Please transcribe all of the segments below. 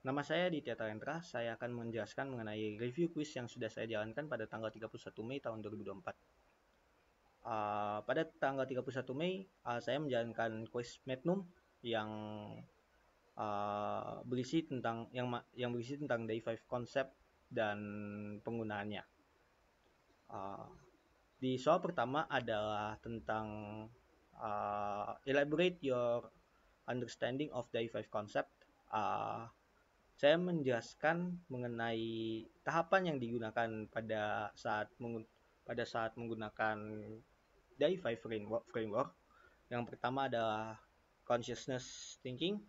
Nama saya Ditya Talentra, saya akan menjelaskan mengenai review quiz yang sudah saya jalankan pada tanggal 31 Mei tahun 2024. Uh, ah, pada tanggal 31 Mei, uh, saya menjalankan quiz Metnum yang uh, berisi tentang yang yang berisi tentang day 5 konsep dan penggunaannya. Uh, di soal pertama adalah tentang uh, elaborate your understanding of day 5 concept. Uh, saya menjelaskan mengenai tahapan yang digunakan pada saat pada saat menggunakan DAI5 framework, framework. Yang pertama adalah consciousness thinking,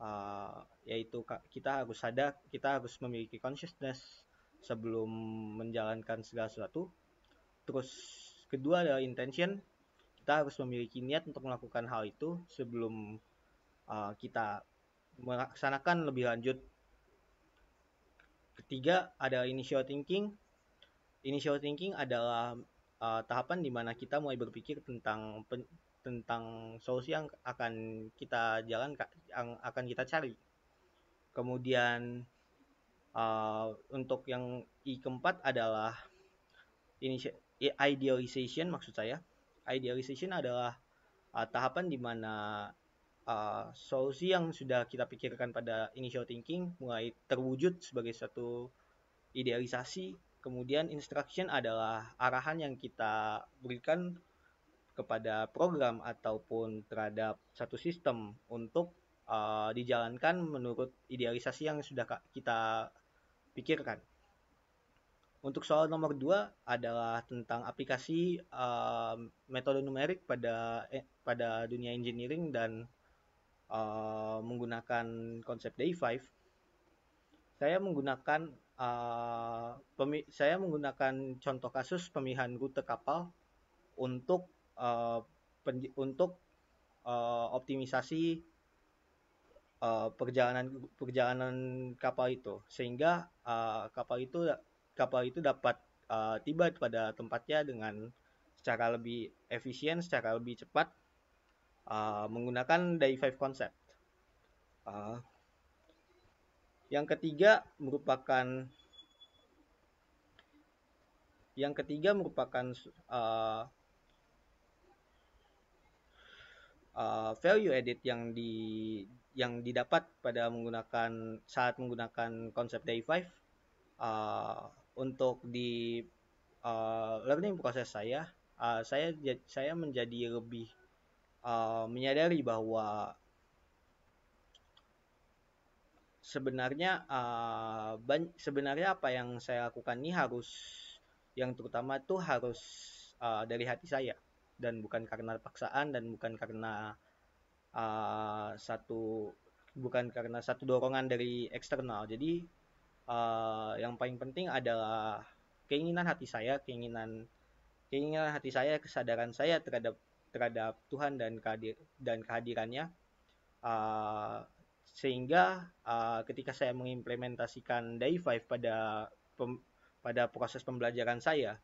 uh, yaitu kita harus sadar, kita harus memiliki consciousness sebelum menjalankan segala sesuatu. Terus kedua adalah intention, kita harus memiliki niat untuk melakukan hal itu sebelum uh, kita melaksanakan lebih lanjut Tiga, ada initial thinking. Initial thinking adalah uh, tahapan di mana kita mulai berpikir tentang pen, tentang solusi yang akan kita jalan yang akan kita cari. Kemudian uh, untuk yang I keempat adalah initial idealization maksud saya. Idealization adalah uh, tahapan di mana uh, solusi yang sudah kita pikirkan pada initial thinking mulai terwujud sebagai satu idealisasi kemudian instruction adalah arahan yang kita berikan kepada program ataupun terhadap satu sistem untuk uh, dijalankan menurut idealisasi yang sudah kita pikirkan. Untuk soal nomor dua adalah tentang aplikasi uh, metode numerik pada eh, pada dunia engineering dan uh, menggunakan konsep day 5 saya menggunakan uh, saya menggunakan contoh kasus pemilihan rute kapal untuk uh, untuk uh, optimisasi uh, perjalanan perjalanan kapal itu sehingga uh, kapal itu kapal itu dapat uh, tiba pada tempatnya dengan secara lebih efisien, secara lebih cepat Ah, menggunakan Day 5 Concept. Uh, yang ketiga merupakan yang ketiga merupakan uh, uh, value edit yang di yang didapat pada menggunakan saat menggunakan konsep day 5 uh, untuk di uh, learning proses saya uh, saya saya menjadi lebih Eh, menyadari bahwa sebenarnya uh, sebenarnya apa yang saya lakukan ini harus yang terutama itu harus uh, dari hati saya dan bukan karena paksaan dan bukan karena uh, satu bukan karena satu dorongan dari eksternal jadi uh, yang paling penting adalah keinginan hati saya keinginan keinginan hati saya kesadaran saya terhadap terhadap Tuhan dan kehadir, dan kehadirannya uh, sehingga uh, ketika saya mengimplementasikan Day 5 pada pem, pada proses pembelajaran saya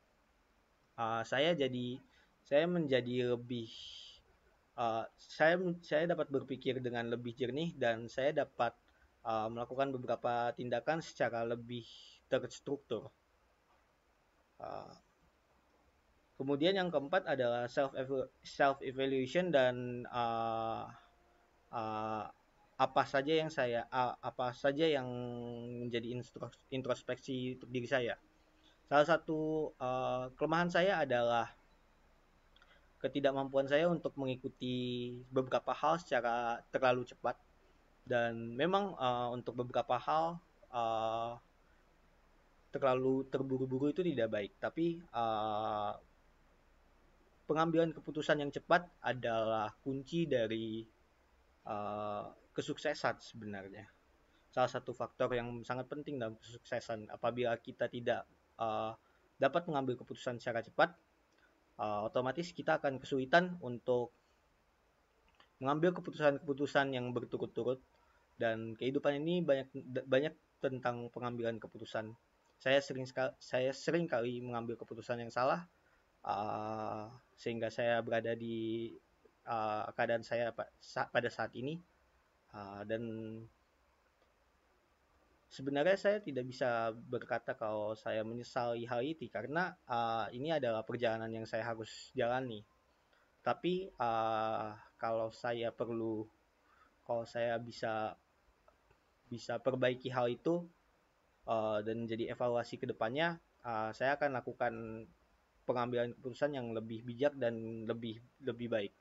uh, saya jadi saya menjadi lebih uh, saya saya dapat berpikir dengan lebih jernih dan saya dapat uh, melakukan beberapa tindakan secara lebih terstruktur. Uh, Kemudian yang keempat adalah self self evaluation dan uh, uh, apa saja yang saya uh, apa saja yang menjadi introspeksi untuk diri saya. Salah satu uh, kelemahan saya adalah ketidakmampuan saya untuk mengikuti beberapa hal secara terlalu cepat dan memang uh, untuk beberapa hal uh, terlalu terburu-buru itu tidak baik tapi uh, pengambilan keputusan yang cepat adalah kunci dari uh, kesuksesan sebenarnya. Salah satu faktor yang sangat penting dalam kesuksesan apabila kita tidak uh, dapat mengambil keputusan secara cepat, uh, otomatis kita akan kesulitan untuk mengambil keputusan-keputusan yang berturut-turut dan kehidupan ini banyak banyak tentang pengambilan keputusan. Saya sering saya sering kali mengambil keputusan yang salah uh, sehingga saya berada di uh, keadaan saya pada saat ini uh, dan sebenarnya saya tidak bisa berkata kalau saya menyesal hal itu karena uh, ini adalah perjalanan yang saya harus jalani tapi uh, kalau saya perlu kalau saya bisa bisa perbaiki hal itu uh, dan jadi evaluasi kedepannya uh, saya akan lakukan pengambilan keputusan yang lebih bijak dan lebih lebih baik.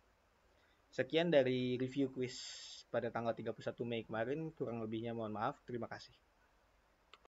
Sekian dari review quiz pada tanggal 31 Mei kemarin, kurang lebihnya mohon maaf. Terima kasih.